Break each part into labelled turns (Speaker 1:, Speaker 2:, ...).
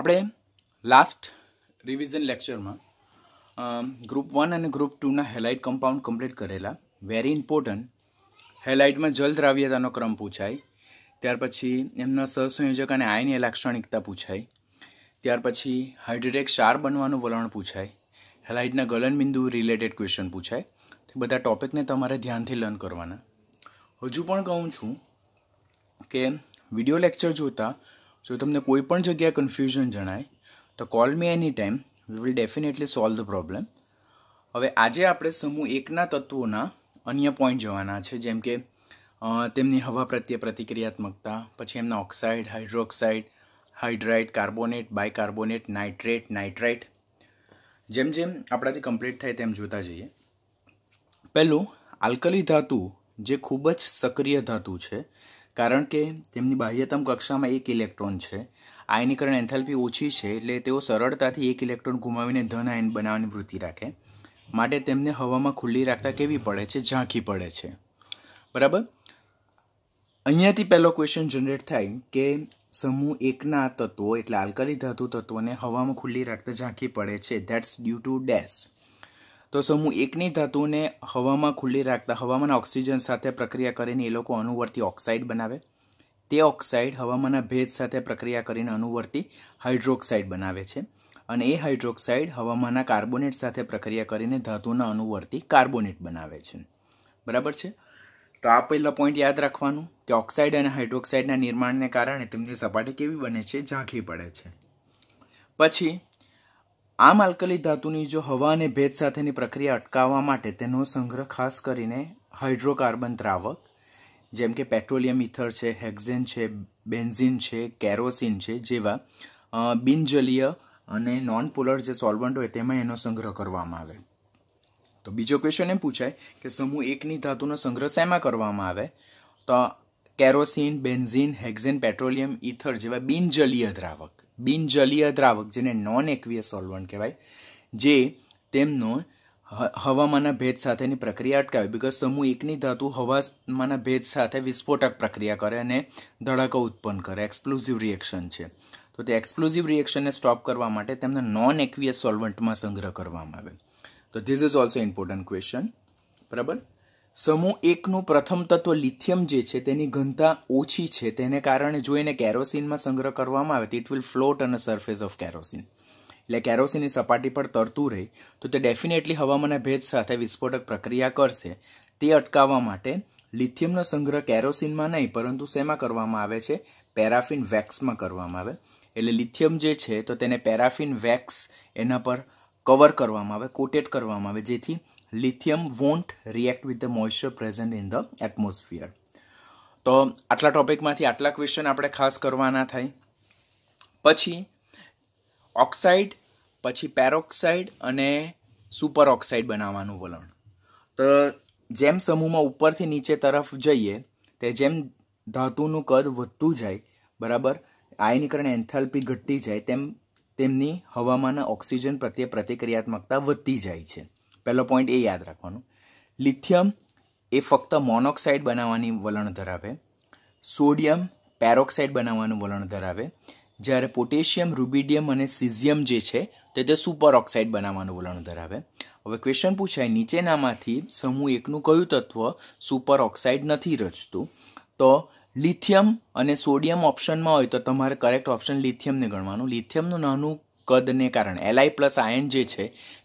Speaker 1: આપણે last revision લેક્ચરમાં group one અને ગ્રુપ ટુના હેલાઇટ કમ્પાઉન્ડ કમ્પ્લીટ કરેલા વેરી ઇમ્પોર્ટન્ટ હેલાઇટમાં દ્રાવ્યતાનો ક્રમ પૂછાય ત્યાર પછી એમના સહસંયોજક અને આયની લાક્ષણિકતા પૂછાય ત્યાર પછી હાઇડ્રેટેક ક્ષાર બનવાનું વલણ પૂછાય હેલાઇટના ગલનબિંદુ રિલેટેડ ક્વેશ્ચન પૂછાય તે બધા ટોપિકને તમારે ધ્યાનથી લર્ન કરવાના હજુ પણ કહું છું કે વિડીયો લેક્ચર જોતાં જો તમને કોઈ પણ જગ્યાએ કન્ફ્યુઝન જણાય તો call me any time we will definitely solve the problem હવે આજે આપણે સમૂહ એકના તત્વોના અન્ય પોઈન્ટ જોવાના છે જેમ કે તેમની હવા પ્રત્યે પ્રતિક્રિયાત્મકતા પછી એમના oxide hydroxide hydride carbonate bicarbonate nitrate nitrite જેમ જેમ આપણાથી કમ્પ્લીટ થાય તેમ જોતા જઈએ પહેલું આલ્કલી ધાતુ જે ખૂબ જ સક્રિય ધાતુ છે કારણ કે તેમની બાહ્યતમ કક્ષામાં એક ઇલેક્ટ્રોન છે આયનીકરણ એન્થાલ્પી ઓછી છે એટલે તેઓ સરળતાથી એક ઇલેક્ટ્રોન ગુમાવીને ધન આયન બનાવવાની વૃત્તિ રાખે માટે તેમને હવામાં ખુલ્લી રાખતા કેવી પડે છે ઝાંખી પડે છે બરાબર અહીંયાથી પહેલો ક્વેશ્ચન જનરેટ થાય કે સમૂહ એકના તત્વો એટલે આલ્કાલી ધાતુ તત્વોને હવામાં ખુલ્લી રાખતા ઝાંખી પડે છે ધેટ્સ ડ્યુ ટુ ડેશ તો સમૂહ એકની ધાતુને હવામાં ખુલ્લી રાખતા હવામાંના ઓક્સિજન સાથે પ્રક્રિયા કરીને એ લોકો અનુવર્તી ઓક્સાઇડ બનાવે તે ઓક્સાઇડ હવામાંના ભેજ સાથે પ્રક્રિયા કરીને અનુવર્તી હાઇડ્રોક્સાઇડ બનાવે છે અને એ હાઇડ્રોક્સાઇડ હવામાંના કાર્બોનેટ સાથે પ્રક્રિયા કરીને ધાતુના અનુવર્તી કાર્બોનેટ બનાવે છે બરાબર છે તો આ પહેલા પોઈન્ટ યાદ રાખવાનું કે ઓક્સાઇડ અને હાઇડ્રોક્સાઇડના નિર્માણને કારણે તેમની સપાટી કેવી બને છે ઝાંખી પડે છે પછી આમ આલ્કલી ધાતુની જો હવા અને ભેજ સાથેની પ્રક્રિયા અટકાવવા માટે તેનો સંગ્રહ ખાસ કરીને હાઇડ્રોકાર્બન દ્રાવક જેમ કે પેટ્રોલિયમ ઇથર છે હેક્ઝેન છે બેન્ઝિન છે કેરોસીન છે જેવા બિનજલીય અને નોન પોલર જે સોલ્વન્ટ હોય તેમાં એનો સંગ્રહ કરવામાં આવે તો બીજો ક્વેશ્ચન એમ પૂછાય કે સમૂહ એકની ધાતુનો સંગ્રહ શેમાં કરવામાં આવે તો kerosene benzene hexane petroleum ether જેવા બિનજલીય દ્રાવક બિનજલીય દ્રાવક જેને નોન એક્વિયસ સોલ્વન્ટ કહેવાય જે તેમનો હવામાંના ભેદ સાથેની પ્રક્રિયા અટકાવે બીકોઝ સમૂહ એકની ધાતુ હવામાંના ભેદ સાથે વિસ્ફોટક પ્રક્રિયા કરે અને ધડાકો ઉત્પન્ન કરે એક્સપ્લોઝિવ રિએક્શન છે તો તે એક્સપ્લોઝિવ રિએક્શનને સ્ટોપ કરવા માટે તેમને નોન એક્વિયસ સોલ્વન્ટમાં સંગ્રહ કરવામાં આવે તો this is also important question બરાબર સમૂહ એકનું પ્રથમ તત્વ લિથિયમ જે છે તેની ઘનતા ઓછી છે તેને કારણે જો એને કેરોસીનમાં સંગ્રહ કરવામાં આવે તો ઇટ વિલ ફ્લોટ અને સરફેસ ઓફ કેરોસીન એટલે કેરોસીનની સપાટી પર તરતું રહે તો તે ડેફિનેટલી હવામાનના ભેજ સાથે વિસ્ફોટક પ્રક્રિયા કરશે તે અટકાવવા માટે લિથિયમનો સંગ્રહ કેરોસીનમાં નહીં પરંતુ શેમાં કરવામાં આવે છે પેરાફિન વેક્સમાં કરવામાં આવે એટલે લિથિયમ જે છે તો તેને પેરાફિન વેક્સ એના પર કવર કરવામાં આવે કોટેટ કરવામાં આવે જેથી lithium won't react with the moisture present in the atmosphere તો આટલા ટોપિકમાંથી આટલા ક્વેશ્ચન આપણે ખાસ કરવાના થાય પછી ઓક્સાઇડ પછી પેરોક્સાઇડ અને સુપર ઓક્સાઇડ બનાવવાનું વલણ તો જેમ સમૂહમાં ઉપરથી નીચે તરફ જઈએ તે જેમ ધાતુનું કદ વધતું જાય બરાબર આયનીકરણ એન્થાલ્પી ઘટતી જાય તેમ તેમની હવામાંના ઓક્સિજન પ્રત્યે પ્રતિક્રિયાત્મકતા વધતી જાય છે પહેલો પોઈન્ટ એ યાદ રાખવાનું લિથિયમ એ ફક્ત મોનોક્સાઇડ બનાવવાની વલણ ધરાવે સોડિયમ પેરોક્સાઇડ બનાવવાનું વલણ ધરાવે જ્યારે પોટેશિયમ રુબિડિયમ અને સિઝિયમ જે છે તે તે સુપર ઓક્સાઇડ બનાવવાનું વલણ ધરાવે હવે ક્વેશ્ચન પૂછાય નીચેનામાંથી સમૂહ એકનું કયું તત્વ સુપર ઓક્સાઇડ નથી રચતું તો લિથિયમ અને સોડિયમ ઓપ્શનમાં હોય તો તમારે કરેક્ટ ઓપ્શન લિથિયમને ગણવાનું લિથિયમનું નાનું કદને કારણે એલઆઈ પ્લસ આયન જે છે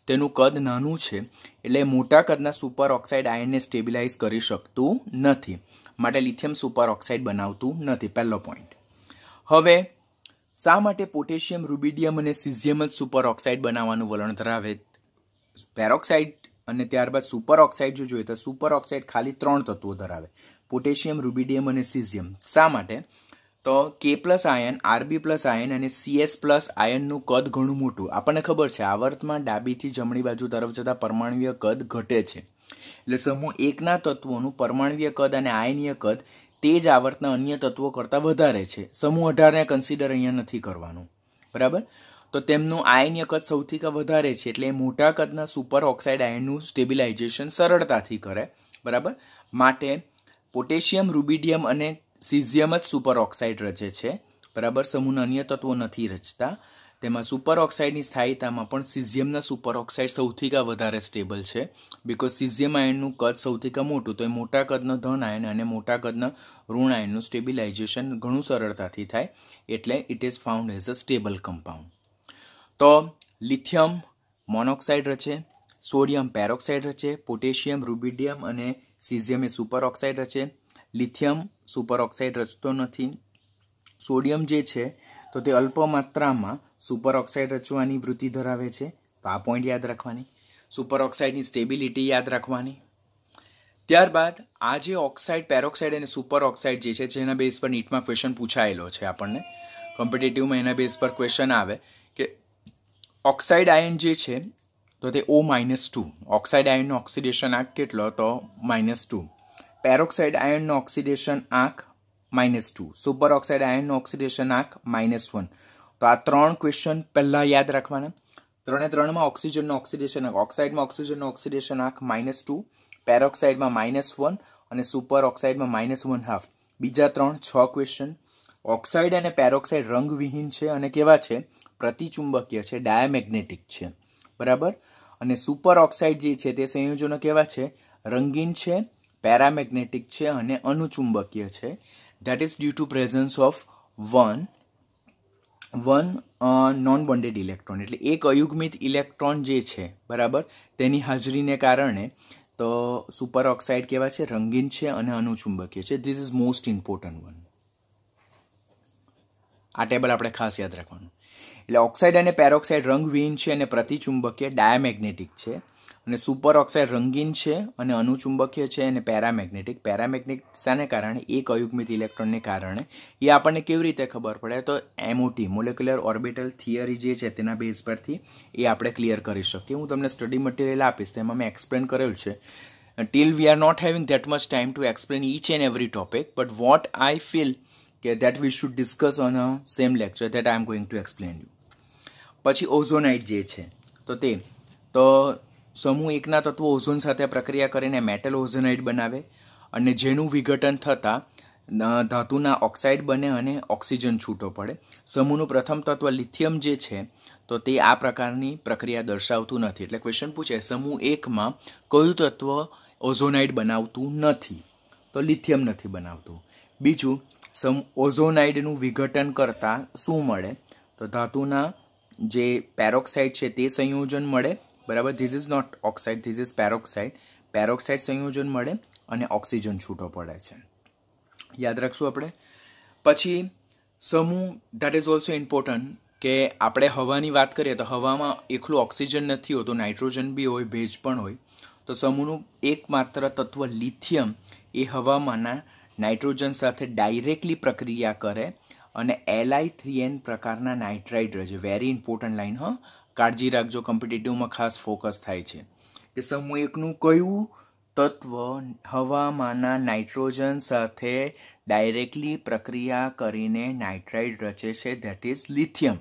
Speaker 1: તેનું કદ નાનું છે એટલે મોટા કદના સુપર ઓક્સાઇડ આયનને સ્ટેબિલાઇઝ કરી શકતું નથી માટે લિથિયમ સુપર ઓક્સાઇડ બનાવતું નથી પહેલો પોઈન્ટ હવે શા માટે પોટેશિયમ રુબિડિયમ અને સિઝિયમ જ સુપર ઓક્સાઇડ બનાવવાનું વલણ ધરાવે પેરોક્સાઇડ અને ત્યારબાદ સુપર ઓક્સાઇડ જો જોઈએ તો સુપર ઓક્સાઇડ ખાલી ત્રણ તત્વો ધરાવે પોટેશિયમ રુબિડિયમ અને સિઝિયમ શા માટે તો કે plus ion R B plus ion અને સીએસ પ્લસ આયનનું કદ ઘણું મોટું આપણને ખબર છે આવર્તમાં ડાબીથી જમણી બાજુ તરફ જતાં પરમાણવીય કદ ઘટે છે એટલે સમૂહ એકના તત્વોનું પરમાણવીય કદ અને આયનીય કદ તે જ આવર્તના અન્ય તત્વો કરતાં વધારે છે સમૂહ અઢારને કન્સિડર અહીંયા નથી કરવાનું બરાબર તો તેમનું આયનીય કદ સૌથી વધારે છે એટલે મોટા કદના સુપર ઓક્સાઇડ આયનનું સ્ટેબિલાઇઝેશન સરળતાથી કરે બરાબર માટે પોટેશિયમ રૂબિડિયમ અને સિઝિયમ જ સુપર ઓક્સાઇડ રચે છે બરાબર સમૂહના અન્ય તત્વો નથી રચતા તેમાં સુપર ઓક્સાઇડની સ્થાયીતામાં પણ સિઝિયમના સુપર ઓક્સાઇડ સૌથી કા વધારે સ્ટેબલ છે બિકોઝ સિઝિયમ આયનનું કદ સૌથી કા મોટું તો એ મોટા કદનો ધન આયન અને મોટા કદના ઋણ આયનનું સ્ટેબિલાઇઝેશન ઘણું સરળતાથી થાય એટલે it is found as a stable compound તો લિથિયમ મોનોક્સાઇડ રચે સોડિયમ પેરોક્સાઇડ રચે પોટેશિયમ રુબિડિયમ અને સિઝિયમ એ સુપર ઓક્સાઇડ રચે લિથિયમ સુપરઓક્સાઇડ રચતો નથી સોડિયમ જે છે તો તે અલ્પ માત્રામાં સુપરઓક્સાઇડ રચવાની વૃત્તિ ધરાવે છે તો આ પોઈન્ટ યાદ રાખવાની સુપરઓક્સાઇડની સ્ટેબિલિટી યાદ રાખવાની ત્યારબાદ આ જે ઓક્સાઇડ પેરોક્સાઇડ અને સુપરઓક્સાઇડ જે છે જેના બેઝ પર નીટમાં ક્વેશ્ચન પૂછાયેલો છે આપણને કોમ્પિટેટિવમાં એના બેઝ પર ક્વેશ્ચન આવે કે ઓક્સાઇડ આયન જે છે તો તે ઓ માઇનસ ટુ ઓક્સાઇડ આયનનો ઓક્સિડેશન આંક કેટલો તો minus two peroxide ion oxidation આંક minus two super oxide ion oxidation આંક માઇનસ વન તો આ ત્રણ ક્વેશ્ચન પહેલાં યાદ રાખવાના ત્રણે ત્રણમાં ઓક્સિજનનો ઓક્સિડેશન આંક ઓક્સાઇડમાં ઓક્સિજનનો ઓક્સિડેશન આંક માઇનસ ટુ પેરોક્સાઇડમાં માઇનસ વન અને સુપર ઓક્સાઇડમાં માઇનસ વન હાફ બીજા ત્રણ છ ક્વેશ્ચન ઓક્સાઇડ અને પેરોક્સાઇડ રંગવિહીન છે અને કેવા છે પ્રતિચુંબકીય છે ડાયામેગ્નેટિક છે બરાબર અને સુપર ઓક્સાઇડ જે છે તે સંયોજનો કેવા છે રંગીન છે પેરામેગ્નેટિક છે અને અનુચુંબકીય છે that is due to presence of one one non bonded electron એટલે એક અયુગ્મિત ઇલેક્ટ્રોન જે છે બરાબર તેની હાજરીને કારણે તો સુપર ઓક્સાઇડ કેવા છે રંગીન છે અને અનુચુંબકીય છે this is most important one આ ટેબલ આપણે ખાસ યાદ રાખવાનું એટલે ઓક્સાઇડ અને પેરોક્સાઇડ રંગવિહીન છે અને પ્રતિચુંબકીય ડાયામેગ્નેટિક છે અને સુપર ઓક્સાઇડ રંગીન છે અને અનુચુંબકીય છે અને પેરામેગ્નેટિક પેરામેગ્નેટિક શાને કારણે એક અયુગ્મિત ઇલેક્ટ્રોનને કારણે એ આપણને કેવી રીતે ખબર પડે તો એમઓટી મોલેક્યુલર ઓર્બિટલ થિયરી જે છે તેના બેઝ પરથી એ આપણે ક્લિયર કરી શકીએ હું તમને સ્ટડી મટીરિયલ આપીશ તેમાં મેં એક્સપ્લેન કરેલ છે till we are not having that much time to explain each and every topic but what I feel કે that we should discuss on a same lecture that I am going to explain you પછી ozonide જે છે તો તે તો સમૂહ એકના તત્વો ઓઝોન સાથે પ્રક્રિયા કરીને મેટલ ઓઝોનાઇડ બનાવે અને જેનું વિઘટન થતાં ધાતુના ઓક્સાઇડ બને અને ઓક્સિજન છૂટો પડે સમૂહનું પ્રથમ તત્વ લિથિયમ જે છે તો તે આ પ્રકારની પ્રક્રિયા દર્શાવતું નથી એટલે ક્વેશ્ચન પૂછે સમૂહ એકમાં કયું તત્વ ઓઝોનાઇડ બનાવતું નથી તો લિથિયમ નથી બનાવતું બીજું સમ ઓઝોનાઇડનું વિઘટન કરતાં શું મળે તો ધાતુના જે પેરોક્સાઇડ છે તે સંયોજન મળે બરાબર this is not oxide this is peroxide peroxide સંયોજન મળે અને ઓક્સિજન છૂટો પડે છે યાદ રાખશું આપણે પછી સમૂહ દેટ ઇઝ ઓલ્સો ઇમ્પોર્ટન્ટ કે આપણે હવાની વાત કરીએ તો હવામાં એકલું ઓક્સિજન નથી હોતું નાઇટ્રોજન બી હોય ભેજ પણ હોય તો સમૂહનું એકમાત્ર તત્વ લિથિયમ એ હવામાંના નાઇટ્રોજન સાથે ડાયરેક્ટલી પ્રક્રિયા કરે અને એલઆઈ થ્રી એન પ્રકારના નાઇટ્રાઇડ રહે છે વેરી ઇમ્પોર્ટન્ટ લાઇન હ કાળજી રાખજો કોમ્પિટિટિવમાં ખાસ ફોકસ થાય છે કે સમૂહ એકનું કયું તત્વ હવામાંના નાઇટ્રોજન સાથે ડાયરેક્ટલી પ્રક્રિયા કરીને નાઇટ્રાઇડ રચે છે ધેટ ઇઝ લિથિયમ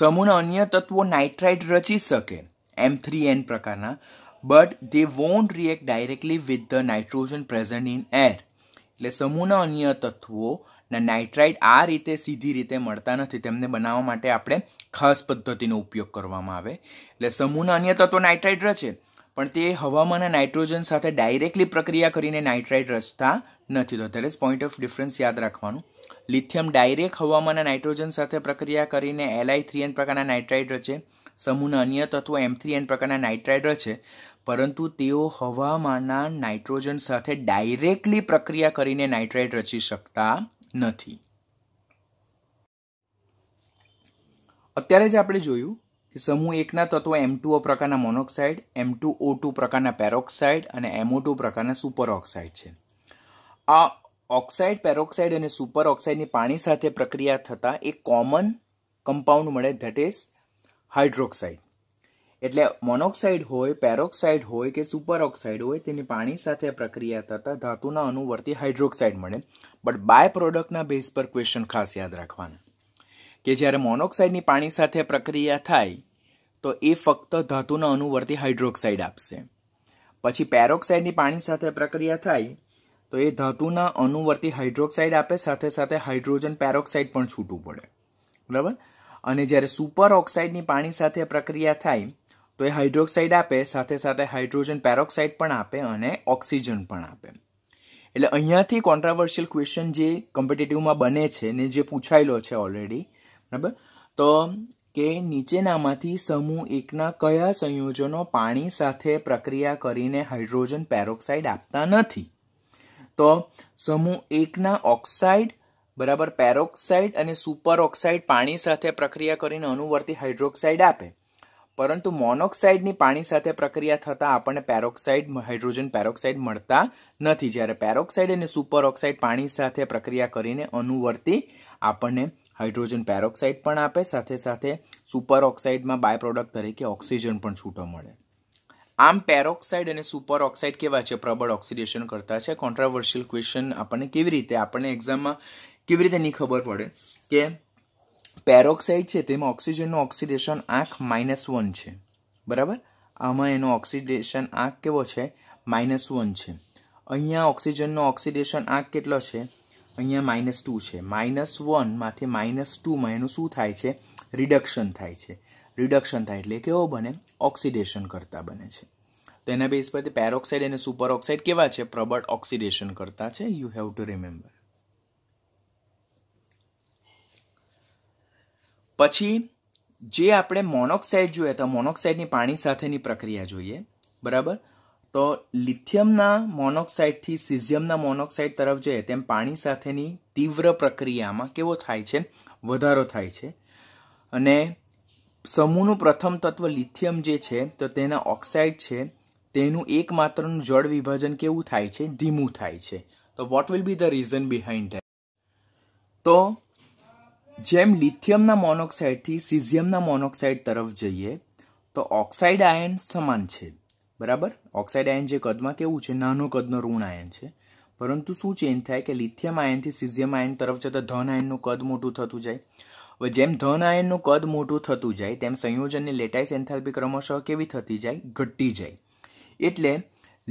Speaker 1: સમૂહના અન્ય તત્વો નાઇટ્રાઇડ રચી શકે એમ થ્રી એન પ્રકારના but they won't react directly with the nitrogen present in air એટલે સમૂહના અન્ય તત્વો નાઇટ્રાઇટ આ રીતે સીધી રીતે મળતા નથી તેમને બનાવવા માટે આપણે ખાસ પદ્ધતિનો ઉપયોગ કરવામાં આવે એટલે સમૂહના અન્ય તત્વો નાઇટ્રાઇટ રચે પણ તે હવામાંના નાઇટ્રોજન સાથે ડાયરેક્ટલી પ્રક્રિયા કરીને નાઇટ્રાઇટ રચતા નથી તો that is point of difference યાદ રાખવાનું લિથિયમ ડાયરેક્ટ હવામાંના નાઇટ્રોજન સાથે પ્રક્રિયા કરીને એલઆઈ થ્રી એન પ્રકારના નાઇટ્રાઇટ રચે સમૂહના અન્ય તત્વો એમ થ્રી એન પ્રકારના નાઇટ્રાઇટ રચે પરંતુ તેઓ હવામાંના નાઇટ્રોજન સાથે ડાયરેક્ટલી પ્રક્રિયા કરીને નાઇટ્રાઇટ રચી શકતા નથી અત્યારે જ આપણે જોયું કે સમૂહ એકના તત્વ એમ ટુ પ્રકારના monoxide M two O two પ્રકારના પેરોક્સાઇડ અને એમઓ ટુ પ્રકારના સુપર ઓક્સાઇડ છે આ ઓક્સાઇડ પેરોક્સાઇડ અને સુપર ઓક્સાઇડની પાણી સાથે પ્રક્રિયા થતાં એક કોમન કમ્પાઉન્ડ મળે ધેટ ઇઝ હાઇડ્રોક્સાઇડ એટલે મોનોક્સાઇડ હોય પેરોક્સાઇડ હોય કે સુપરઓક્સાઇડ હોય તેની પાણી સાથે પ્રક્રિયા થતાં ધાતુના અનુવર્તી હાઇડ્રોક્સાઇડ મળે બટ બાય પ્રોડક્ટના બેઝ પર ક્વેશ્ચન ખાસ યાદ રાખવાના કે જ્યારે મોનોક્સાઇડની પાણી સાથે પ્રક્રિયા થાય તો એ ફક્ત ધાતુના અનુવર્તી હાઇડ્રોક્સાઇડ આપશે પછી પેરોક્સાઇડની પાણી સાથે પ્રક્રિયા થાય તો એ ધાતુના અનુવર્તી હાઇડ્રોક્સાઇડ આપે સાથે સાથે હાઇડ્રોજન પેરોક્સાઇડ પણ છૂટું પડે બરાબર અને જ્યારે સુપર ઓક્સાઇડની પાણી સાથે પ્રક્રિયા થાય તો એ હાઇડ્રોક્સાઇડ આપે સાથે સાથે હાઇડ્રોજન પેરોક્સાઇડ પણ આપે અને ઓક્સિજન પણ આપે એટલે અહીંયાથી કોન્ટ્રાવર્શિયલ ક્વેશ્ચન જે કોમ્પિટેટિવમાં બને છે ને જે પૂછાયેલો છે ઓલરેડી બરાબર તો કે નીચેનામાંથી સમૂહ એકના કયા સંયોજનો પાણી સાથે પ્રક્રિયા કરીને હાઇડ્રોજન પેરોક્સાઇડ આપતા નથી તો સમૂહ એકના ઓક્સાઇડ બરાબર પેરોક્સાઇડ અને સુપર ઓક્સાઇડ પાણી સાથે પ્રક્રિયા કરીને અનુવર્તી હાઇડ્રોક્સાઇડ આપે પરંતુ મોનોક્સાઇડની પાણી સાથે પ્રક્રિયા થતાં આપણને પેરોક્સાઇડ હાઇડ્રોજન પેરોક્સાઇડ મળતા નથી જ્યારે પેરોક્સાઇડ અને સુપર સુપરઓક્સાઇડ પાણી સાથે પ્રક્રિયા કરીને અનુવર્તી આપણને હાઇડ્રોજન પેરોક્સાઇડ પણ આપે સાથે સાથે સુપર ઓક્સાઇડમાં બાય પ્રોડક્ટ તરીકે ઓક્સિજન પણ છૂટો મળે આમ પેરોક્સાઇડ અને સુપર ઓક્સાઇડ કેવા છે પ્રબળ ઓક્સિડેશન કરતા છે કોન્ટ્રાવર્શિયલ ક્વેશ્ચન આપણને કેવી રીતે આપણને એક્ઝામમાં કેવી રીતે નહીં ખબર પડે કે પેરોક્સાઇડ છે તેમાં ઓક્સિજનનું ઓક્સિડેશન આંખ માઇનસ વન છે બરાબર આમાં એનો ઓક્સિડેશન આંખ કેવો છે માઇનસ વન છે અહીંયા ઓક્સિજનનો ઓક્સિડેશન આંખ કેટલો છે અહીંયા માઇનસ ટુ છે માઇનસ વનમાંથી માઇનસ ટુમાં એનું શું થાય છે રિડક્શન થાય છે રિડક્શન થાય એટલે કેવો બને ઓક્સિડેશન કરતા બને છે તો એના બેઝ પરથી પેરોક્સાઇડ અને સુપર ઓક્સાઇડ કેવા છે પ્રબળ ઓક્સિડેશન કરતા છે યુ હેવ ટુ રિમેમ્બર પછી જે આપણે મોનોક્સાઇડ જોઈએ તો મોનોક્સાઇડની પાણી સાથેની પ્રક્રિયા જોઈએ બરાબર તો લિથિયમના મોનોક્સાઇડથી સિઝિયમના મોનોક્સાઇડ તરફ જઈએ તેમ પાણી સાથેની તીવ્ર પ્રક્રિયામાં કેવો થાય છે વધારો થાય છે અને સમૂહનું પ્રથમ તત્વ લિથિયમ જે છે તો તેના ઓક્સાઇડ છે તેનું એકમાત્રનું જળ વિભાજન કેવું થાય છે ધીમું થાય છે તો what will be the reason behind that તો જેમ લિથિયમના મોનોક્સાઇડથી સિઝિયમના મોનોક્સાઇડ તરફ જઈએ તો ઓક્સાઇડ આયન સમાન છે બરાબર ઓક્સાઇડ આયન જે કદમાં કેવું છે નાનો કદનો ઋણ આયન છે પરંતુ શું ચેન્જ થાય કે લિથિયમ આયનથી સિઝિયમ આયન તરફ જતાં ધન આયનનું કદ મોટું થતું જાય હવે જેમ ધન આયનનું કદ મોટું થતું જાય તેમ સંયોજનની લેટાઇસ એન્થાલ્પી ક્રમશઃ કેવી થતી જાય ઘટતી જાય એટલે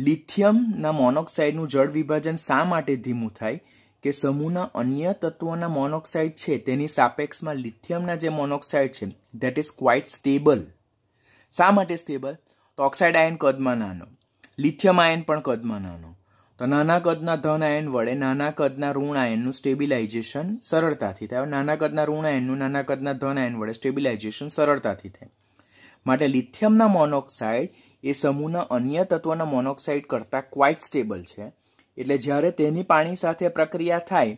Speaker 1: લિથિયમના મોનોક્સાઇડનું જળ વિભાજન શા માટે ધીમું થાય કે સમૂહના અન્ય તત્વોના મોનોક્સાઇડ છે તેની સાપેક્ષમાં લિથિયમના જે મોનોક્સાઇડ છે ધેટ ઇઝ ક્વાઇટ સ્ટેબલ શા માટે સ્ટેબલ તો ઓક્સાઇડ આયન કદમાં નાનો લિથિયમ આયન પણ કદમાં નાનો તો નાના કદના ધન આયન વડે નાના કદના ઋણ આયનનું સ્ટેબિલાઇઝેશન સરળતાથી થાય નાના કદના ઋણ આયનનું નાના કદના ધન આયન વડે સ્ટેબિલાઇઝેશન સરળતાથી થાય માટે લિથિયમના મોનોક્સાઇડ એ સમૂહના અન્ય તત્વના મોનોક્સાઇડ કરતાં ક્વાઇટ સ્ટેબલ છે એટલે જ્યારે તેની પાણી સાથે પ્રક્રિયા થાય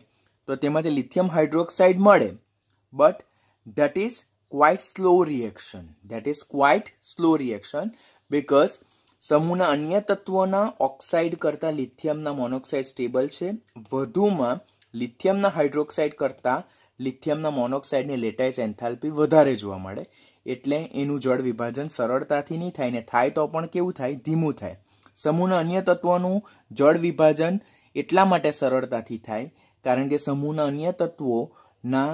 Speaker 1: તો તેમાંથી લિથિયમ હાઇડ્રોક્સાઇડ મળે but that is quite slow reaction that is quite slow reaction because સમૂહના અન્ય તત્વોના ઓક્સાઇડ કરતાં લિથિયમના મોનોક્સાઇડ સ્ટેબલ છે વધુમાં લિથિયમના હાઇડ્રોક્સાઇડ કરતાં લિથિયમના મોનોક્સાઇડની લેટાઇસ એન્થાલ્પી વધારે જોવા મળે એટલે એનું જળ વિભાજન સરળતાથી નહીં થાય ને થાય તો પણ કેવું થાય ધીમું થાય સમૂહના અન્ય તત્વોનું જળ વિભાજન એટલા માટે સરળતાથી થાય કારણ કે સમૂહના અન્ય તત્વોના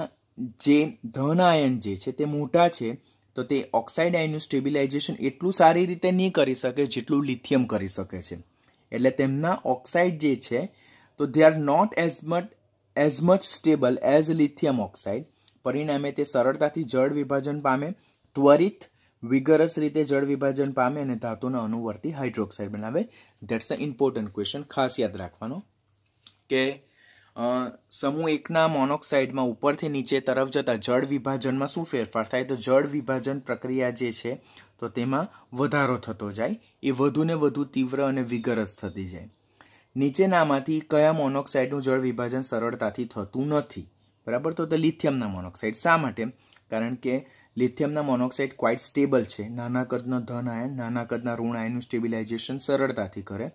Speaker 1: જે ધન આયન જે છે તે મોટા છે તો તે ઓક્સાઇડ આયનનું સ્ટેબિલાઇઝેશન એટલું સારી રીતે નહીં કરી શકે જેટલું લિથિયમ કરી શકે છે એટલે તેમના ઓક્સાઇડ જે છે તો they are not as much as much stable as lithium oxide પરિણામે તે સરળતાથી જળ વિભાજન પામે ત્વરિત વિગરસ રીતે જળ વિભાજન પામે અને ધાતુના અનુવર્તી હાઇડ્રોક્સાઇડ બનાવે ધેટ્સ અ ઇમ્પોર્ટન્ટ ક્વેશ્ચન ખાસ યાદ રાખવાનો કે સમૂહ એકના મોનોક્સાઇડમાં ઉપરથી નીચે તરફ જતા જળ વિભાજનમાં શું ફેરફાર થાય તો જળ વિભાજન પ્રક્રિયા જે છે તો તેમાં વધારો થતો જાય એ વધુને વધુ તીવ્ર અને વિગરસ થતી જાય નીચેનામાંથી કયા મોનોક્સાઇડનું જળ વિભાજન સરળતાથી થતું નથી બરાબર તો તે લિથિયમના મોનોક્સાઇડ શા માટે કારણ કે લિથિયમના મોનોક્સાઇડ ક્વાઇટ સ્ટેબલ છે નાના કદનો ધન આયન નાના કદના ઋણ આયનનું સ્ટેબિલાઇઝેશન સરળતાથી કરે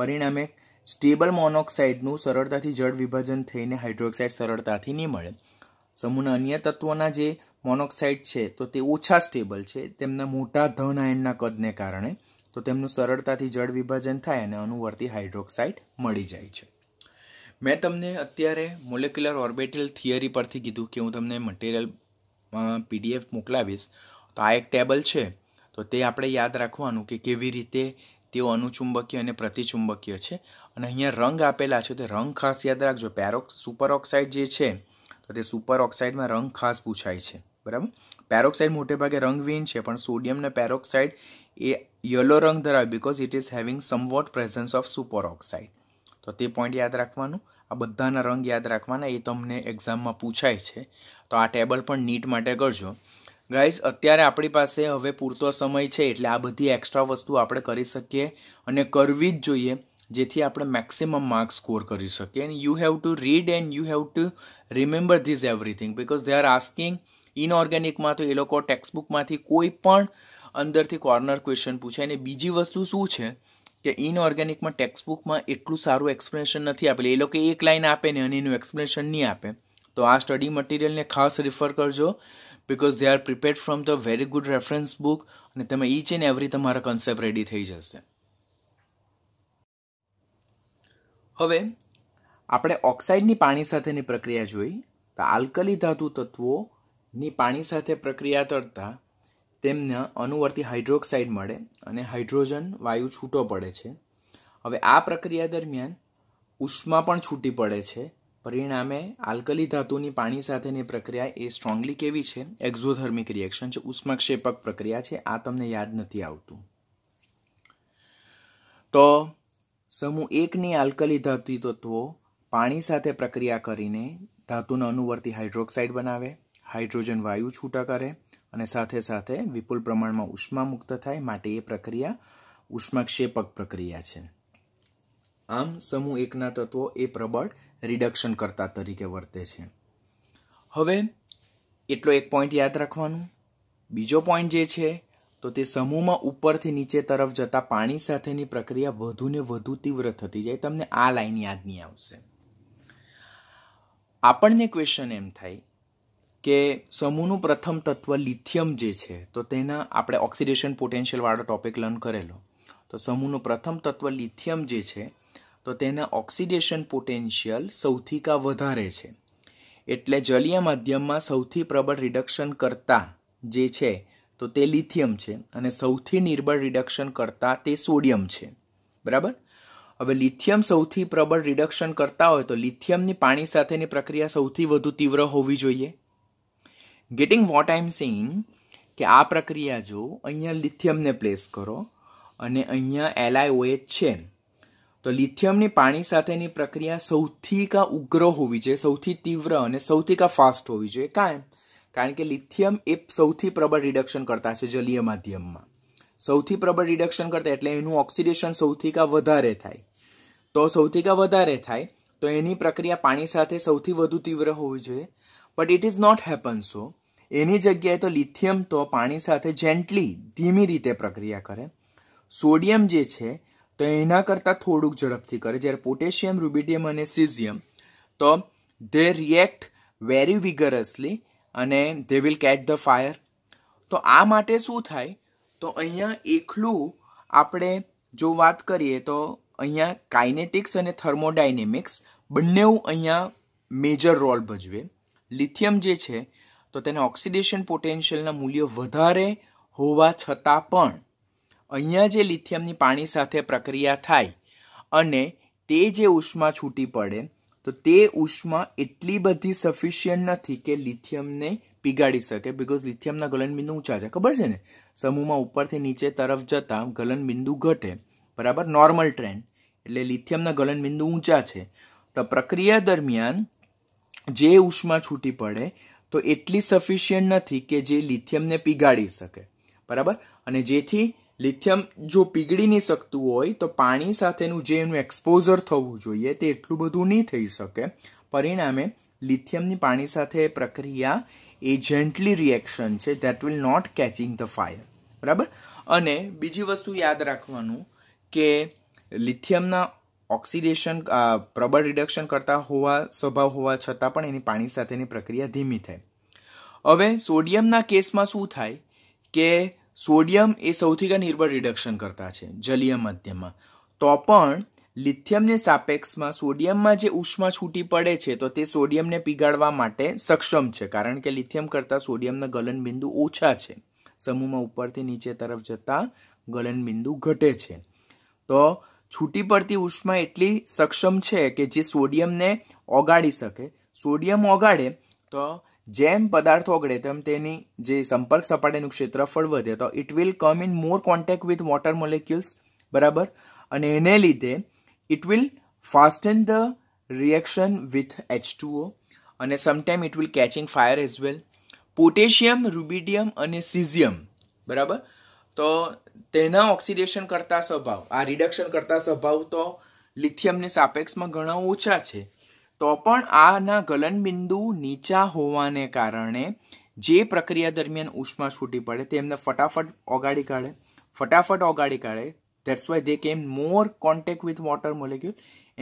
Speaker 1: પરિણામે સ્ટેબલ મોનોક્સાઇડનું સરળતાથી જળ વિભાજન થઈને હાઇડ્રોક્સાઇડ સરળતાથી નહીં મળે સમૂહના અન્ય તત્વોના જે મોનોક્સાઇડ છે તો તે ઓછા સ્ટેબલ છે તેમના મોટા ધન આયનના કદને કારણે તો તેમનું સરળતાથી જળ વિભાજન થાય અને અનુવર્તી હાઇડ્રોક્સાઇડ મળી જાય છે મેં તમને અત્યારે મોલેક્યુલર ઓર્બિટલ થિયરી પરથી કીધું કે હું તમને મટીરિયલ પીડીએફ મોકલાવીશ તો આ એક ટેબલ છે તો તે આપણે યાદ રાખવાનું કે કેવી રીતે તેઓ અનુચુંબકીય અને પ્રતિચુંબકીય છે અને અહીંયા રંગ આપેલા છે તો રંગ ખાસ યાદ રાખજો પેરોક્સ સુપર ઓક્સાઇડ જે છે તો તે સુપર ઓક્સાઇડમાં રંગ ખાસ પૂછાય છે બરાબર પેરોક્સાઇડ મોટેભાગે રંગવિહીન છે પણ સોડિયમ ને પેરોક્સાઇડ એ યલો રંગ ધરાવે because it is having somewhat presence of super oxide તો તે પોઈન્ટ યાદ રાખવાનું આ બધાના રંગ યાદ રાખવાના એ તમને એક્ઝામમાં પૂછાય છે તો આ ટેબલ પણ નીટ માટે કરજો ગાઈઝ અત્યારે આપણી પાસે હવે પૂરતો સમય છે એટલે આ બધી એક્સ્ટ્રા વસ્તુ આપણે કરી શકીએ અને કરવી જ જોઈએ જેથી આપણે મેક્સિમમ માર્ક સ્કોર કરી શકીએ and you have to read and you have to remember this everything because they are asking ઇનઓર્ગેનિકમાં તો એ લોકો ટેક્સ્ટબુકમાંથી કોઈ પણ અંદરથી કોર્નર ક્વેશ્ચન પૂછે અને બીજી વસ્તુ શું છે કે ઇનઓર્ગેનિકમાં ટેક્સ્ટબુકમાં એટલું સારું એક્સપ્લેનેશન નથી આપેલું એ લોકો એક લાઈન આપે ને અને એનું એક્સપ્લેનેશન નહીં આપે તો આ સ્ટડી મટીરિયલને ખાસ રિફર કરજો because they are prepared from the very good reference book અને તમે ઈચ એન્ડ એવરી તમારા કન્સેપ્ટ રેડી થઈ જશે હવે આપણે ઓક્સાઇડની પાણી સાથેની પ્રક્રિયા જોઈ તો આલ્કલી ધાતુ તત્વોની પાણી સાથે પ્રક્રિયા કરતાં તેમના અનુવર્તી હાઇડ્રોક્સાઇડ મળે અને હાઇડ્રોજન વાયુ છૂટો પડે છે હવે આ પ્રક્રિયા દરમિયાન ઉષ્મા પણ છૂટી પડે છે પરિણામે આલ્કલી ધાતુની પાણી સાથેની પ્રક્રિયા એ સ્ટ્રોંગલી કેવી છે એક્ઝોધર્મિક રિએક્શન છે ઉષ્મક્ષેપક પ્રક્રિયા છે આ તમને યાદ નથી આવતું તો સમૂહ એકની આલ્કલી ધાતુ તત્વો પાણી સાથે પ્રક્રિયા કરીને ધાતુના અનુવર્તી હાઇડ્રોક્સાઇડ બનાવે હાઇડ્રોજન વાયુ છૂટા કરે અને સાથે સાથે વિપુલ પ્રમાણમાં ઉષ્મા મુક્ત થાય માટે એ પ્રક્રિયા ઉષ્માક્ષેપક પ્રક્રિયા છે આમ સમૂહ એકના તત્વો એ પ્રબળ રિડક્શન કરતા તરીકે વર્તે છે હવે એટલો એક પોઈન્ટ યાદ રાખવાનું બીજો પોઈન્ટ જે છે તો તે સમૂહમાં ઉપરથી નીચે તરફ જતાં પાણી સાથેની પ્રક્રિયા વધુ ને વધુ તીવ્ર થતી જાય તમને આ લાઈન યાદ નહીં આવશે આપણને ક્વેશ્ચન એમ થાય કે સમૂહનું પ્રથમ તત્વ લિથિયમ જે છે તો તેના આપણે ઓક્સિડેશન પોટેન્શિયલવાળો ટોપિક લર્ન કરેલો તો સમૂહનું પ્રથમ તત્વ લિથિયમ જે છે તો તેના ઓક્સિડેશન પોટેન્શિયલ સૌથી કા વધારે છે એટલે જલીય માધ્યમમાં સૌથી પ્રબળ રિડક્શન કરતા જે છે તો તે લિથિયમ છે અને સૌથી નિર્બળ રિડક્શન કરતા તે સોડિયમ છે બરાબર હવે લિથિયમ સૌથી પ્રબળ રિડક્શન કરતા હોય તો લિથિયમની પાણી સાથેની પ્રક્રિયા સૌથી વધુ તીવ્ર હોવી જોઈએ getting what I am saying કે આ પ્રક્રિયા જો અહીંયા લિથિયમને પ્લેસ કરો અને અહીંયા એલઆઈઓએચ છે તો લિથિયમની પાણી સાથેની પ્રક્રિયા સૌથી કા ઉગ્ર હોવી જોઈએ સૌથી તીવ્ર અને સૌથી કા ફાસ્ટ હોવી જોઈએ કાંઈ કારણ કે લિથિયમ એ સૌથી પ્રબળ રિડક્શન કરતા છે જલીય માધ્યમમાં સૌથી પ્રબળ રિડક્શન કરતા એટલે એનું ઓક્સિડેશન સૌથી કા વધારે થાય તો સૌથી કા વધારે થાય તો એની પ્રક્રિયા પાણી સાથે સૌથી વધુ તીવ્ર હોવી જોઈએ but it is not happen so એની જગ્યાએ તો લિથિયમ તો પાણી સાથે જેન્ટલી ધીમી રીતે પ્રક્રિયા કરે સોડિયમ જે છે તો એના કરતાં થોડુંક ઝડપથી કરે જ્યારે પોટેશિયમ રૂબિડિયમ અને સિઝિયમ તો ધે રિએક્ટ વેરી વિગરસલી અને they will catch the fire તો આ માટે શું થાય તો અહીંયા એકલું આપણે જો વાત કરીએ તો અહીંયા કાઇનેટિક્સ અને થર્મોડાયનેમિક્સ બંને અહીંયા મેજર રોલ ભજવે લિથિયમ જે છે તો તેને ઓક્સિડેશન પોટેન્શિયલના મૂલ્યો વધારે હોવા છતાં પણ અહીંયા જે લિથિયમની પાણી સાથે પ્રક્રિયા થાય અને તે જે ઉષ્મા છૂટી પડે તો તે ઉષ્મા એટલી બધી સફિશિયન્ટ નથી કે લિથિયમને પીગાડી શકે બિકોઝ લિથિયમના ગલનબિંદુ ઊંચા છે ખબર છે ને સમૂહમાં ઉપરથી નીચે તરફ જતાં ગલનબિંદુ ઘટે બરાબર નોર્મલ ટ્રેન્ડ એટલે લિથિયમના ગલનબિંદુ ઊંચા છે તો પ્રક્રિયા દરમિયાન જે ઉષ્મા છૂટી પડે તો એટલી સફિશિયન્ટ નથી કે જે લિથિયમને પીગાડી શકે બરાબર અને જેથી લિથિયમ જો પીગળી નહીં શકતું હોય તો પાણી સાથેનું જે એનું એક્સપોઝર થવું જોઈએ તે એટલું બધું નહીં થઈ શકે પરિણામે લિથિયમની પાણી સાથે પ્રક્રિયા એ જેન્ટલી રિએક્શન છે that will not catching the fire બરાબર અને બીજી વસ્તુ યાદ રાખવાનું કે લિથિયમના ઓક્સિડેશન પ્રબળ રિડક્શન કરતા હોવા સ્વભાવ હોવા છતાં પણ એની પાણી સાથેની પ્રક્રિયા ધીમી થાય હવે સોડિયમના કેસમાં શું થાય કે સોડિયમ એ સૌથી કાંઈ નિર્બળ રિડક્શન કરતા છે જલીય માધ્યમમાં તો પણ લિથિયમને સાપેક્ષમાં સોડિયમમાં જે ઉષ્મા છૂટી પડે છે તો તે સોડિયમને પીગાડવા માટે સક્ષમ છે કારણ કે લિથિયમ કરતાં સોડિયમના ગલનબિંદુ ઓછા છે સમૂહમાં ઉપરથી નીચે તરફ જતાં ગલનબિંદુ ઘટે છે તો છૂટી પડતી ઉષ્મા એટલી સક્ષમ છે કે જે સોડિયમને ઓગાળી શકે સોડિયમ ઓગાડે તો જેમ પદાર્થ ઓગળે તેમ તેની જે સંપર્ક સપાટીનું ક્ષેત્રફળ વધે તો it will come in more contact with water molecules બરાબર અને એને લીધે it will fasten the reaction with H two O અને sometime it will catching fire as well potassium rubidium અને સિઝિયમ બરાબર તો તેના ઓક્સિડેશન કરતા સ્વભાવ આ રિડક્શન કરતા સ્વભાવ તો લિથિયમની સાપેક્ષમાં ઘણા ઓછા છે તો પણ આના ગલનબિંદુ નીચા હોવાને કારણે જે પ્રક્રિયા દરમિયાન ઉષ્મા છૂટી પડે તે એમને ફટાફટ ઓગાડી કાઢે ફટાફટ ઓગાડી કાઢે that's why they came more contact with water molecule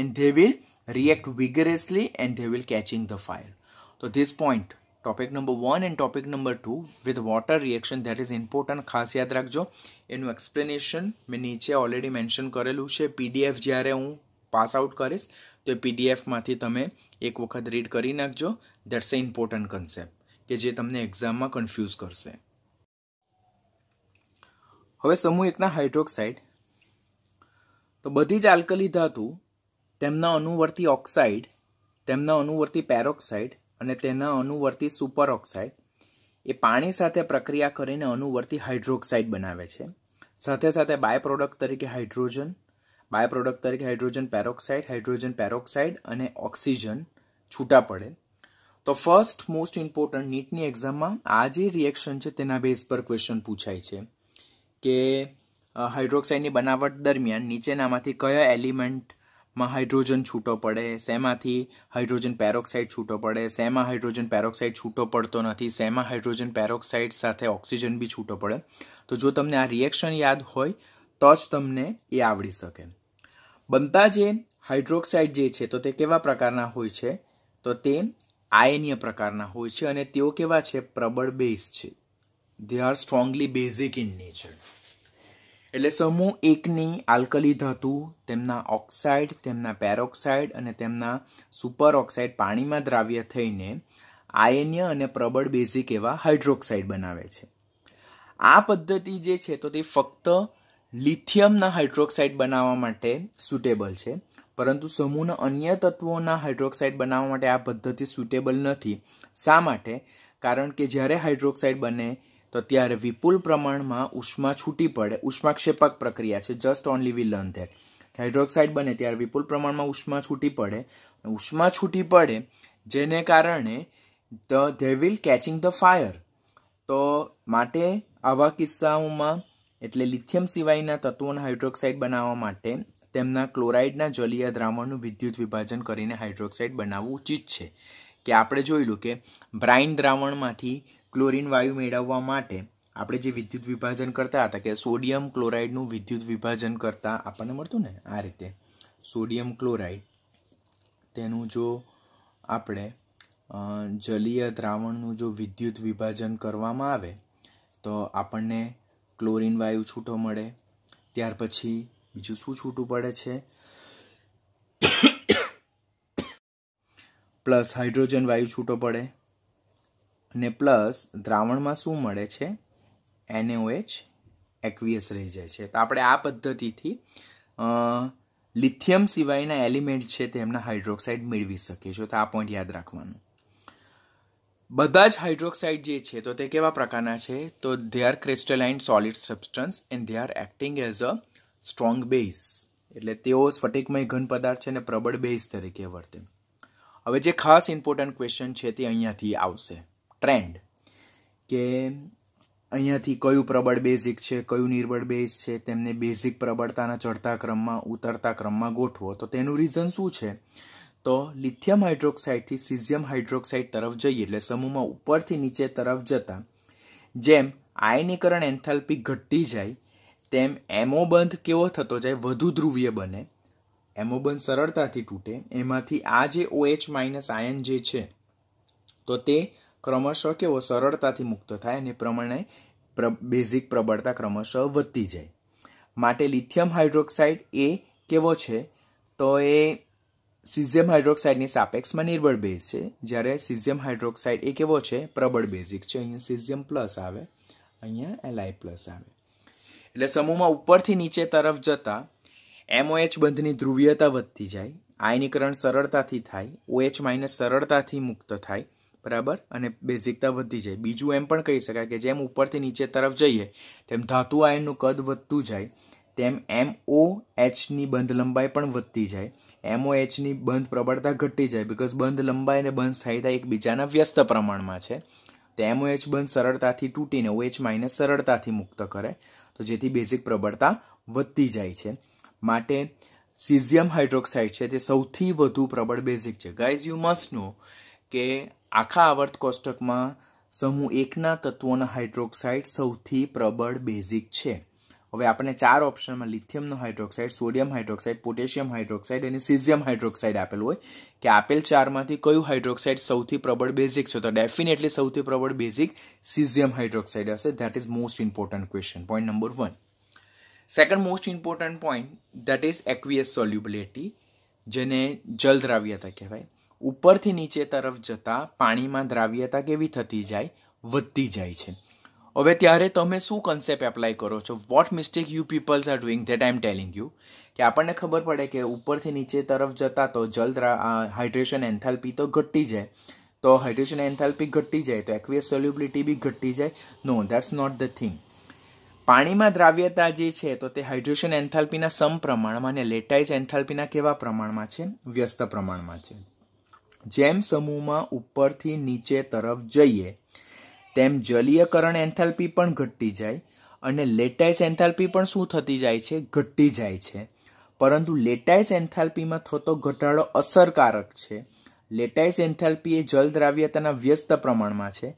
Speaker 1: and they will react vigorously and they will catching the fire તો this point topic number one and topic number two with water reaction that is important ખાસ યાદ રાખજો એનું explanation મેં નીચે already mention કરેલું છે PDF જ્યારે હું પાસ આઉટ કરીશ તો એ પીડીએફમાંથી તમે એક વખત રીડ કરી નાખજો દેટ્સ અ ઇમ્પોર્ટન્ટ કન્સેપ્ટ કે જે તમને એક્ઝામમાં કન્ફ્યુઝ કરશે હવે સમૂહ એકના હાઇડ્રોક્સાઇડ તો બધી જ આલ્કલી ધાતુ તેમના અનુવર્તી ઓક્સાઇડ તેમના અનુવર્તી પેરોક્સાઇડ અને તેના અનુવર્તી સુપર ઓક્સાઇડ એ પાણી સાથે પ્રક્રિયા કરીને અનુવર્તી હાઇડ્રોક્સાઇડ બનાવે છે સાથે સાથે બાય પ્રોડક્ટ તરીકે હાઇડ્રોજન બાય પ્રોડક્ટ તરીકે હાઇડ્રોજન પેરોક્સાઇડ હાઇડ્રોજન પેરોક્સાઇડ અને ઓક્સિજન છૂટા પડે તો ફર્સ્ટ મોસ્ટ ઇમ્પોર્ટન્ટ નીટની એક્ઝામમાં આ જે રિએક્શન છે તેના બેઝ પર ક્વેશ્ચન પૂછાય છે કે હાઇડ્રોક્સાઇડની બનાવટ દરમિયાન નીચેનામાંથી કયા એલિમેન્ટમાં હાઇડ્રોજન છૂટો પડે શેમાંથી હાઇડ્રોજન પેરોક્સાઇડ છૂટો પડે શેમાં હાઇડ્રોજન પેરોક્સાઇડ છૂટો પડતો નથી શેમાં હાઇડ્રોજન પેરોક્સાઇડ સાથે ઓક્સિજન બી છૂટો પડે તો જો તમને આ રિએક્શન યાદ હોય તો જ તમને એ આવડી શકે બનતા જે હાઇડ્રોક્સાઇડ જે છે તો તે કેવા પ્રકારના હોય છે તો તે આયનીય પ્રકારના હોય છે અને તેઓ કેવા છે પ્રબળ બેઝ છે they are strongly basic in nature એટલે સમૂહ એકની આલ્કલી ધાતુ તેમના ઓક્સાઇડ તેમના પેરોક્સાઇડ અને તેમના સુપર ઓક્સાઇડ પાણીમાં દ્રાવ્ય થઈને આયન્ય અને પ્રબળ બેઝિક એવા હાઇડ્રોક્સાઇડ બનાવે છે આ પદ્ધતિ જે છે તો તે ફક્ત લિથિયમના હાઇડ્રોક્સાઇડ બનાવવા માટે સુટેબલ છે પરંતુ સમૂહના અન્ય તત્વોના હાઇડ્રોક્સાઇડ બનાવવા માટે આ પદ્ધતિ સુટેબલ નથી શા માટે કારણ કે જ્યારે હાઇડ્રોક્સાઇડ બને તો ત્યારે વિપુલ પ્રમાણમાં ઉષ્મા છૂટી પડે ઉષ્માક્ષેપક પ્રક્રિયા છે just only we learn that hydroxide બને ત્યારે વિપુલ પ્રમાણમાં ઉષ્મા છૂટી પડે ઉષ્મા છૂટી પડે જેને કારણે the they will catching the fire તો માટે આવા કિસ્સાઓમાં એટલે લિથિયમ સિવાયના તત્વોના હાઇડ્રોક્સાઇડ બનાવવા માટે તેમના ક્લોરાઇડના જલીય દ્રાવણનું વિદ્યુત વિભાજન કરીને હાઇડ્રોક્સાઇડ બનાવવું ઉચિત છે કે આપણે જોયેલું કે બ્રાઇન દ્રાવણમાંથી ક્લોરીન વાયુ મેળવવા માટે આપણે જે વિદ્યુત વિભાજન કરતા હતા કે સોડિયમ ક્લોરાઇડનું વિદ્યુત વિભાજન કરતાં આપણને મળતું ને આ રીતે સોડિયમ ક્લોરાઇડ તેનું જો આપણે જલીય દ્રાવણનું જો વિદ્યુત વિભાજન કરવામાં આવે તો આપણને ક્લોરિન વાયુ છૂટો મળે ત્યાર પછી બીજું શું છૂટું પડે છે પ્લસ હાઇડ્રોજન વાયુ છૂટો પડે અને પ્લસ દ્રાવણમાં શું મળે છે એનઓએચ એક્વિયસ રહી જાય છે તો આપણે આ પદ્ધતિથી લિથિયમ સિવાયના એલિમેન્ટ છે તેમના હાઇડ્રોક્સાઇડ મેળવી શકીએ છીએ તો આ પોઈન્ટ યાદ રાખવાનું બધા જ હાઇડ્રોક્સાઇડ જે છે તો તે કેવા પ્રકારના છે તો they are crystalline solid substance and they are acting as a strong base એટલે તેઓ સ્ફટિકમય ઘન પદાર્થ છે અને પ્રબળ બેઝ તરીકે વર્તે હવે જે ખાસ ઇમ્પોર્ટન્ટ ક્વેશ્ચન છે તે અહીંયાથી આવશે ટ્રેન્ડ કે અહીંયાથી કયું પ્રબળ બેઝિક છે કયું નિર્બળ બેઝ છે તેમને બેઝિક પ્રબળતાના ચડતા ક્રમમાં ઉતરતા ક્રમમાં ગોઠવો તો તેનું રીઝન શું છે તો લિથિયમ હાઇડ્રોક્સાઇડથી સિઝિયમ હાઇડ્રોક્સાઇડ તરફ જઈએ એટલે સમૂહમાં ઉપરથી નીચે તરફ જતાં જેમ આયનીકરણ એન્થાલ્પી ઘટતી જાય તેમ એમોબંધ કેવો થતો જાય વધુ ધ્રુવીય બને એમોબંધ સરળતાથી તૂટે એમાંથી આ જે ઓએચ માઇનસ આયન જે છે તો તે ક્રમશઃ કેવો સરળતાથી મુક્ત થાય અને પ્રમાણે બેઝિક પ્રબળતા ક્રમશઃ વધતી જાય માટે લિથિયમ હાઇડ્રોક્સાઇડ એ કેવો છે તો એ સિઝિયમ હાઇડ્રોક્સાઇડની સાપેક્ષમાં નિર્બળ બેઝ છે જ્યારે સિઝિયમ હાઇડ્રોક્સાઇડ એ કેવો છે પ્રબળ બેઝિક છે અહીંયા સિઝિયમ પ્લસ આવે અહીંયા એલઆઈ પ્લસ આવે એટલે સમૂહમાં ઉપરથી નીચે તરફ જતાં એમઓએચ બંધની ધ્રુવીયતા વધતી જાય આયનીકરણ સરળતાથી થાય ઓએચ માઇનસ સરળતાથી મુક્ત થાય બરાબર અને બેઝિકતા વધતી જાય બીજું એમ પણ કહી શકાય કે જેમ ઉપરથી નીચે તરફ જઈએ તેમ ધાતુ આયનનું કદ વધતું જાય તેમ એમ એચની બંધ લંબાઈ પણ વધતી જાય એમ એચની બંધ પ્રબળતા ઘટી જાય બિકોઝ બંધ લંબાઈ અને બંધ સ્થાયીતા એકબીજાના વ્યસ્ત પ્રમાણમાં છે તો એમ એચ બંધ સરળતાથી તૂટીને ઓ એચ માઇનસ સરળતાથી મુક્ત કરે તો જેથી બેઝિક પ્રબળતા વધતી જાય છે માટે સિઝિયમ હાઇડ્રોક્સાઇડ છે તે સૌથી વધુ પ્રબળ બેઝિક છે ગાઈઝ યુ મસ્ટ નો કે આખા આવર્ત કોષ્ટકમાં સમૂહ એકના તત્વોના હાઇડ્રોક્સાઇડ સૌથી પ્રબળ બેઝિક છે હવે આપણને ચાર ઓપ્શનમાં લિથિયમનો hydroxide sodium hydroxide potassium hydroxide અને સિઝિયમ હાઇડ્રોક્સાઇડ આપેલ હોય કે આપેલ ચારમાંથી કયું હાઇડ્રોક્સાઇડ સૌથી પ્રબળ બેઝિક છે તો ડેફિનેટલી સૌથી પ્રબળ બેઝિક સિઝિયમ હાઇડ્રોક્સાઇડ હશે that is most important question point number one second most important point that is aqueous solubility જેને જલ દ્રાવ્યતા કહેવાય ઉપરથી નીચે તરફ જતાં પાણીમાં દ્રાવ્યતા કેવી થતી જાય વધતી જાય છે હવે ત્યારે તમે શું કન્સેપ્ટ એપ્લાય કરો છો what mistake you peoples are doing that I am telling you કે આપણને ખબર પડે કે ઉપરથી નીચે તરફ જતા તો જલ્દ હાઇડ્રેશન એન્થાલ્પી તો ઘટતી જાય તો હાઇડ્રેશન એન્થાલ્પી ઘટતી જાય તો એક્વિયસ સોલ્યુબિલિટી બી ઘટતી જાય no that's not the thing પાણીમાં દ્રાવ્યતા જે છે તો તે હાઇડ્રેશન એન્થાલ્પીના સમ પ્રમાણમાં અને લેટાઇઝ એન્થાલ્પીના કેવા પ્રમાણમાં છે વ્યસ્ત પ્રમાણમાં છે જેમ સમૂહમાં ઉપરથી નીચે તરફ જઈએ તેમ જલીયકરણ એન્થાલ્પી પણ ઘટતી જાય અને લેટાઇસ એન્થાલ્પી પણ શું થતી જાય છે ઘટતી જાય છે પરંતુ લેટાઇસ એન્થાલ્પીમાં થતો ઘટાડો અસરકારક છે લેટાઇસ એન્થાલ્પી એ જલ દ્રાવ્યતાના વ્યસ્ત પ્રમાણમાં છે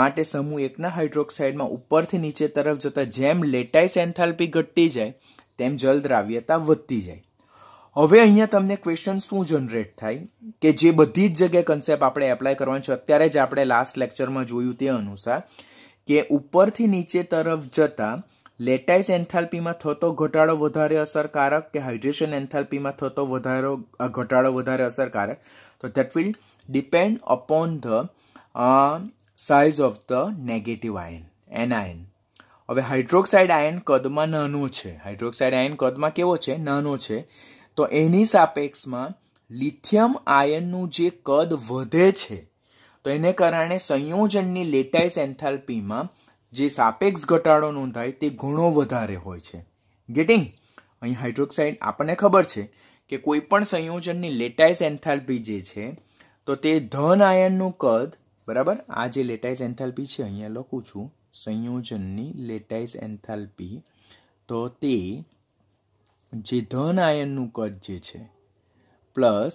Speaker 1: માટે સમૂહ એકના હાઇડ્રોક્સાઇડમાં ઉપરથી નીચે તરફ જતાં જેમ લેટાઇસ એન્થાલ્પી ઘટતી જાય તેમ જલ દ્રાવ્યતા વધતી જાય હવે અહીંયા તમને ક્વેશ્ચન શું જનરેટ થાય કે જે બધી જ જગ્યાએ કન્સેપ્ટ આપણે એપ્લાય કરવાનું છે અત્યારે જ આપણે લાસ્ટ લેક્ચરમાં જોયું તે અનુસાર કે ઉપરથી નીચે તરફ જતા લેટાઇસ એન્થાલ્પીમાં થતો ઘટાડો વધારે અસરકારક કે હાઇડ્રેશન એન્થાલ્પીમાં થતો વધારો ઘટાડો વધારે અસરકારક તો that will depend upon the size of the negative ion anion હવે હાઇડ્રોક્સાઇડ આયન કદમાં નાનો છે હાઇડ્રોક્સાઇડ આયન કદમાં કેવો છે નાનો છે તો એની સાપેક્ષમાં લિથિયમ આયનનું જે કદ વધે છે તો એને કારણે સંયોજનની લેટાઇસ એન્થાલ્પીમાં જે સાપેક્ષ ઘટાડો નોંધાય તે ઘણો વધારે હોય છે ગેટિંગ અહીં હાઇડ્રોક્સાઇડ આપણને ખબર છે કે કોઈ પણ સંયોજનની લેટાઇસ એન્થાલ્પી જે છે તો તે ધન આયનનું કદ બરાબર આ જે લેટાઇસ એન્થાલ્પી છે અહીંયા લખું છું સંયોજનની લેટાઇસ એન્થાલ્પી તો તે જે ધન આયનનું કદ જે છે પ્લસ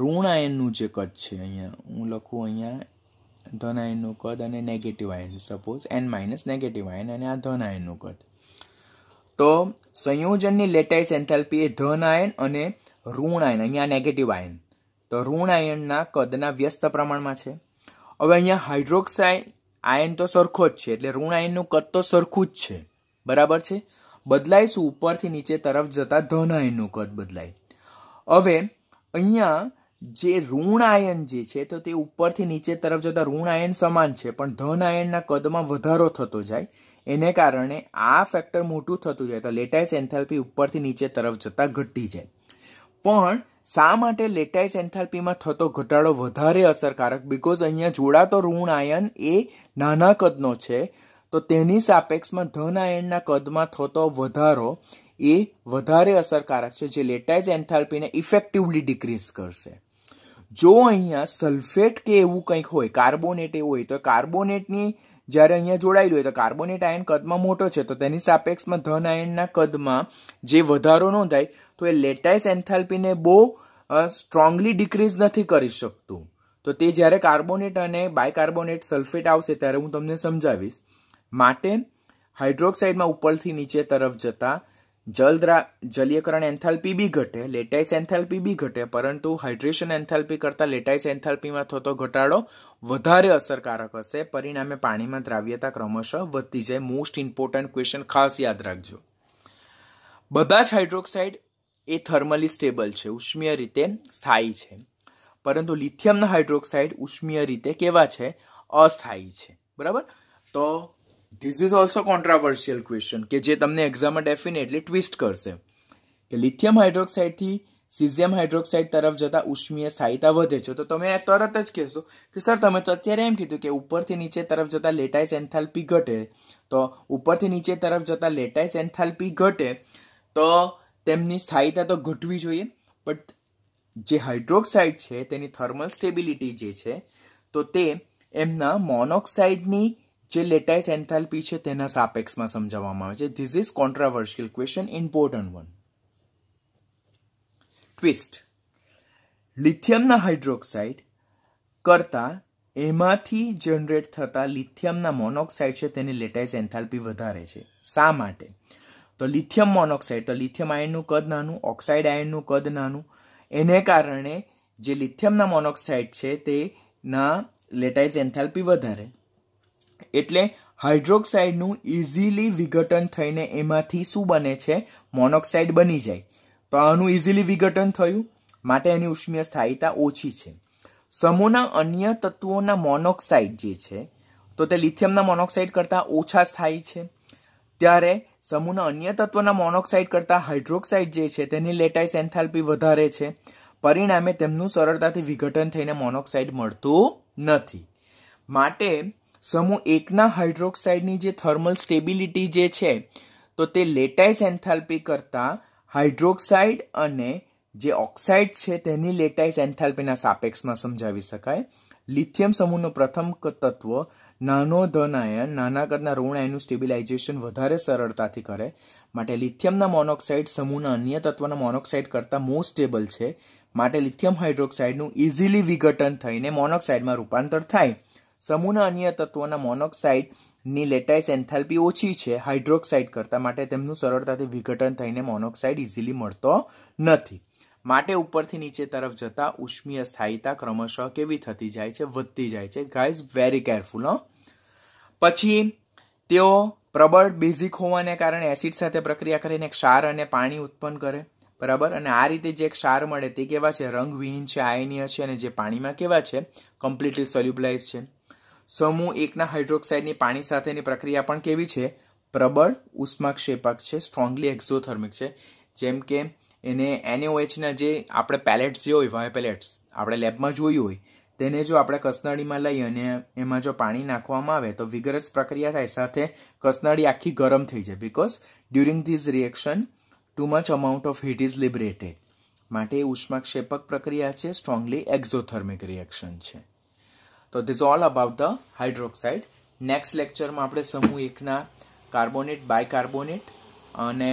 Speaker 1: ઋણ આયનનું જે કદ છે અહીંયા હું લખું અહીંયા ધન આયનનું કદ અને negative ion suppose N minus negative ion અને આ ધન આયનનું કદ તો સંયોજનની લેટાઇસ એન્થાલ્પી એ ધન આયન અને ઋણ આયન અહીંયા નેગેટિવ આયન તો ઋણ આયનના કદના વ્યસ્ત પ્રમાણમાં છે હવે અહીંયા હાઇડ્રોક્સાઇડ આયન તો સરખો જ છે એટલે ઋણ આયનનું કદ તો સરખું જ છે બરાબર છે બદલાય શું ઉપરથી નીચે તરફ જતાં ધન આયનનું કદ બદલાય હવે અહીંયા જે ઋણ આયન જે છે તો તે ઉપરથી નીચે તરફ જતા ઋણ આયન સમાન છે પણ ધન આયનના કદમાં વધારો થતો જાય એને કારણે આ ફેક્ટર મોટું થતું જાય તો લેટાઇસ એન્થાલ્પી ઉપરથી નીચે તરફ જતાં ઘટી જાય પણ શા માટે લેટાઇસ એન્થાલ્પીમાં થતો ઘટાડો વધારે અસરકારક બિકોઝ અહીંયા જોડાતો ઋણ આયન એ નાના કદનો છે તો તેની સાપેક્ષમાં ધન આયનના કદમાં થતો વધારો એ વધારે અસરકારક છે જે લેટાઇઝ એન્થાલ્પીને ઇફેક્ટિવલી ડિક્રીઝ કરશે જો અહીંયા સલ્ફેટ કે એવું કંઈક હોય કાર્બોનેટ એવું હોય તો કાર્બોનેટની જ્યારે અહીંયા જોડાયેલું હોય તો કાર્બોનેટ આયન કદમાં મોટો છે તો તેની સાપેક્ષમાં ધન આયનના કદમાં જે વધારો નોંધાય તો એ લેટાઇસ એન્થાલ્પીને બહુ સ્ટ્રોંગલી ડિક્રીઝ નથી કરી શકતું તો તે જ્યારે કાર્બોનેટ અને બાયકાર્બોનેટ સલ્ફેટ આવશે ત્યારે હું તમને સમજાવીશ માટે હાઇડ્રોક્સાઇડમાં ઉપરથી નીચે તરફ જતા જલદ્રા જલીયકરણ એન્થાલ્પી બી ઘટે લેટાઇસ એન્થાલ્પી બી ઘટે પરંતુ હાઇડ્રેશન એન્થાલ્પી કરતાં લેટાઇસ એન્થાલ્પીમાં થતો ઘટાડો વધારે અસરકારક હશે પરિણામે પાણીમાં દ્રાવ્યતા ક્રમશઃ વધતી જાય મોસ્ટ ઇમ્પોર્ટન્ટ ક્વેશ્ચન ખાસ યાદ રાખજો બધા જ હાઇડ્રોક્સાઇડ એ થર્મલી સ્ટેબલ છે ઉષ્મીય રીતે સ્થાયી છે પરંતુ લિથિયમના હાઇડ્રોક્સાઇડ ઉષ્મીય રીતે કેવા છે અસ્થાયી છે બરાબર તો this is also controversial question કે જે તમને એક્ઝામમાં ડેફિનેટલી ટ્વિસ્ટ કરશે કે લિથિયમ હાઇડ્રોક્સાઇડથી સિઝિયમ હાઇડ્રોક્સાઇડ તરફ જતા ઉષ્મીય સ્થાયિતા વધે છે તો તમે તરત જ કહેશો કે સર તમે તો અત્યારે એમ કીધું કે ઉપરથી નીચે તરફ જતા લેટાઇસ એન્થાલ્પી ઘટે તો ઉપરથી નીચે તરફ જતા લેટાઇસ એન્થાલ્પી ઘટે તો તેમની સ્થાયિતા તો ઘટવી જોઈએ બટ જે હાઇડ્રોક્સાઇડ છે તેની થર્મલ સ્ટેબિલિટી જે છે તો તે એમના મોનોક્સાઇડની જે લેટાઇસ એન્થાલ્પી છે તેના સાપેક્ષમાં સમજાવવામાં આવે છે this is controversial question important one twist લિથિયમના હાઇડ્રોક્સાઇડ કરતાં એમાંથી જનરેટ થતા લિથિયમના મોનોક્સાઇડ છે તેની લેટાઇસ એન્થાલ્પી વધારે છે શા માટે તો લિથિયમ મોનોક્સાઇડ તો લિથિયમ આયનનું કદ નાનું ઓક્સાઇડ આયનનું કદ નાનું એને કારણે જે લિથિયમના મોનોક્સાઇડ છે તેના લેટાઇઝ એન્થાલ્પી વધારે એટલે હાઇડ્રોક્સાઇડનું ઇઝીલી વિઘટન થઈને એમાંથી શું બને છે મોનોક્સાઇડ બની જાય તો આનું ઇઝીલી વિઘટન થયું માટે એની ઉષ્મીય સ્થાયીતા ઓછી છે સમૂહના અન્ય તત્વોના મોનોક્સાઇડ જે છે તો તે લિથિયમના મોનોક્સાઇડ કરતાં ઓછા સ્થાયી છે ત્યારે સમૂહના અન્ય તત્વોના મોનોક્સાઇડ કરતાં હાઇડ્રોક્સાઇડ જે છે તેની લેટાઇસ એન્થાલ્પી વધારે છે પરિણામે તેમનું સરળતાથી વિઘટન થઈને મોનોક્સાઇડ મળતું નથી માટે સમૂહ એકના હાઇડ્રોક્સાઇડની જે થર્મલ સ્ટેબિલિટી જે છે તો તે લેટાઇસ એન્થાલ્પી કરતાં હાઇડ્રોક્સાઇડ અને જે ઓક્સાઇડ છે તેની લેટાઇસ એન્થાલ્પીના સાપેક્ષમાં સમજાવી શકાય લિથિયમ સમૂહનો પ્રથમ તત્વ નાનો ધનાયન નાના કદના ઋણ આયનનું સ્ટેબિલાઇઝેશન વધારે સરળતાથી કરે માટે લિથિયમના મોનોક્સાઇડ સમૂહના અન્ય તત્વના મોનોક્સાઇડ કરતાં મોસ્ટ સ્ટેબલ છે માટે લિથિયમ હાઇડ્રોક્સાઇડનું ઇઝીલી વિઘટન થઈને મોનોક્સાઇડમાં રૂપાંતર થાય સમૂહના અન્ય તત્વોના મોનોક્સાઇડ ની લેટાઇસ એન્થાલ્પી ઓછી છે હાઇડ્રોક્સાઇડ કરતાં માટે તેમનું સરળતાથી વિઘટન થઈને મોનોક્સાઇડ ઇઝીલી મળતો નથી માટે ઉપરથી નીચે તરફ જતા ઉષ્મીય સ્થાયીતા ક્રમશઃ કેવી થતી જાય છે વધતી જાય છે ગાઈઝ વેરી કેરફુલ પછી તેઓ પ્રબળ બેઝિક હોવાને કારણે એસિડ સાથે પ્રક્રિયા કરીને ક્ષાર અને પાણી ઉત્પન્ન કરે બરાબર અને આ રીતે જે ક્ષાર મળે તે કેવા છે રંગવિહીન છે આયનીય છે અને જે પાણીમાં કેવા છે કમ્પ્લીટલી સોલ્યુબલાઇઝ છે સમૂહ એકના હાઇડ્રોક્સાઇડની પાણી સાથેની પ્રક્રિયા પણ કેવી છે પ્રબળ ઉષ્માક્ષેપક છે સ્ટ્રોંગલી એક્ઝોથર્મિક છે જેમ કે એને એનઓએચના જે આપણે પેલેટ્સ જે હોય વાય પેલેટ્સ આપણે લેબમાં જોયું હોય તેને જો આપણે કસનળીમાં લઈ અને એમાં જો પાણી નાખવામાં આવે તો વિગરસ પ્રક્રિયા થાય સાથે કસનળી આખી ગરમ થઈ જાય because during these reaction too much amount of heat is liberated માટે ઉષ્માક્ષેપક પ્રક્રિયા છે સ્ટ્રોંગલી એક્ઝોથર્મિક રિએક્શન છે તો these all about the hydroxide next લેક્ચરમાં આપણે સમૂહ એકના કાર્બોનેટ બાયકાર્બોનેટ અને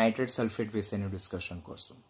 Speaker 1: નાઇટ્રેટ સલ્ફેટ વિશેનું ડિસ્કશન કરશું